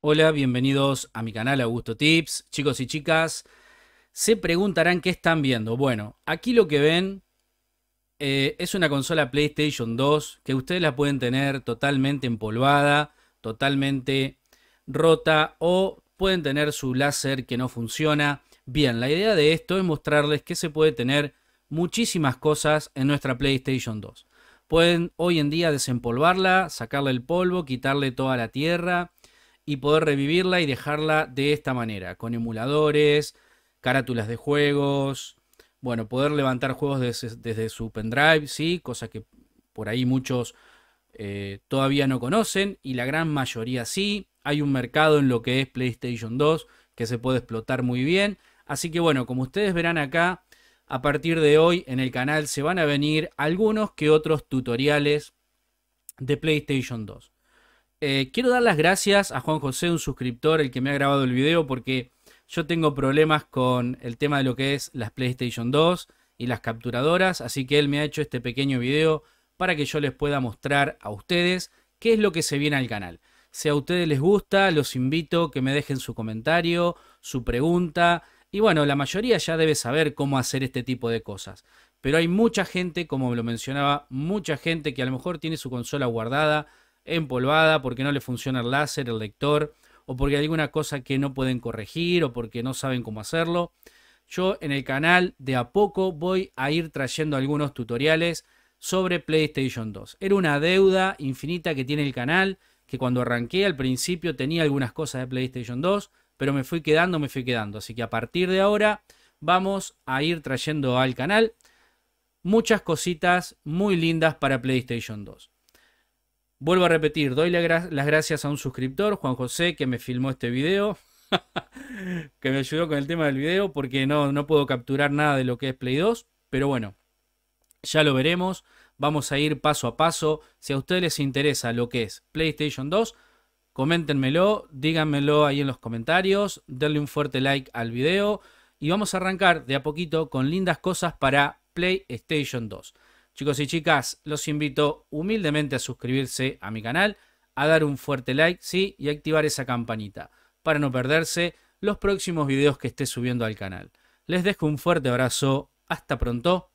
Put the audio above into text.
Hola, bienvenidos a mi canal Augusto Tips. Chicos y chicas, se preguntarán qué están viendo. Bueno, aquí lo que ven eh, es una consola PlayStation 2 que ustedes la pueden tener totalmente empolvada, totalmente rota o pueden tener su láser que no funciona. Bien, la idea de esto es mostrarles que se puede tener muchísimas cosas en nuestra PlayStation 2. Pueden hoy en día desempolvarla, sacarle el polvo, quitarle toda la tierra y poder revivirla y dejarla de esta manera, con emuladores, carátulas de juegos, bueno, poder levantar juegos desde, desde su pendrive, sí, cosa que por ahí muchos eh, todavía no conocen y la gran mayoría sí. Hay un mercado en lo que es PlayStation 2 que se puede explotar muy bien. Así que bueno, como ustedes verán acá, a partir de hoy en el canal se van a venir algunos que otros tutoriales de PlayStation 2. Eh, quiero dar las gracias a Juan José, un suscriptor, el que me ha grabado el video, porque yo tengo problemas con el tema de lo que es las PlayStation 2 y las capturadoras, así que él me ha hecho este pequeño video para que yo les pueda mostrar a ustedes qué es lo que se viene al canal. Si a ustedes les gusta, los invito a que me dejen su comentario, su pregunta. Y bueno, la mayoría ya debe saber cómo hacer este tipo de cosas. Pero hay mucha gente, como lo mencionaba, mucha gente que a lo mejor tiene su consola guardada, empolvada, porque no le funciona el láser, el lector, o porque hay alguna cosa que no pueden corregir o porque no saben cómo hacerlo. Yo en el canal de a poco voy a ir trayendo algunos tutoriales sobre PlayStation 2. Era una deuda infinita que tiene el canal, que cuando arranqué al principio tenía algunas cosas de PlayStation 2, pero me fui quedando, me fui quedando. Así que a partir de ahora vamos a ir trayendo al canal muchas cositas muy lindas para PlayStation 2. Vuelvo a repetir, doy las gracias a un suscriptor, Juan José, que me filmó este video, que me ayudó con el tema del video, porque no, no puedo capturar nada de lo que es Play 2, pero bueno, ya lo veremos, vamos a ir paso a paso. Si a ustedes les interesa lo que es PlayStation 2, coméntenmelo, díganmelo ahí en los comentarios, denle un fuerte like al video y vamos a arrancar de a poquito con lindas cosas para PlayStation 2. Chicos y chicas, los invito humildemente a suscribirse a mi canal, a dar un fuerte like, sí, y activar esa campanita para no perderse los próximos videos que esté subiendo al canal. Les dejo un fuerte abrazo, hasta pronto.